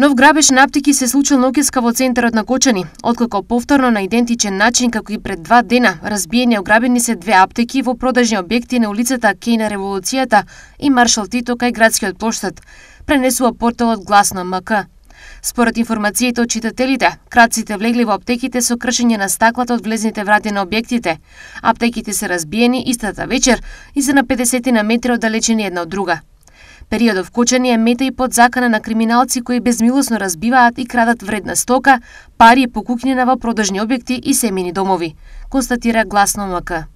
Нов грабеж на аптеки се случил ноќеска во центарот на Кочани, откако повторно на идентичен начин како и пред два дена разбиени и ограбени се две аптеки во продажни објекти на улицата Кеј на Револуцијата и Маршал Тито кај градскиот площад, пренесува порталот Глас на МК. Според информациите од читателите, краците влегли во аптеките со кршење на стаклата од влезните врати на објектите. Аптеките се разбиени истата вечер и се на 50 на метри оддалечени една од друга. Периодот вкочен е мета и подзакана на криминалци кои безмилосно разбиваат и крадат вредна стока, пари и покукнина во продажни објекти и семени домови, констатира гласно МК.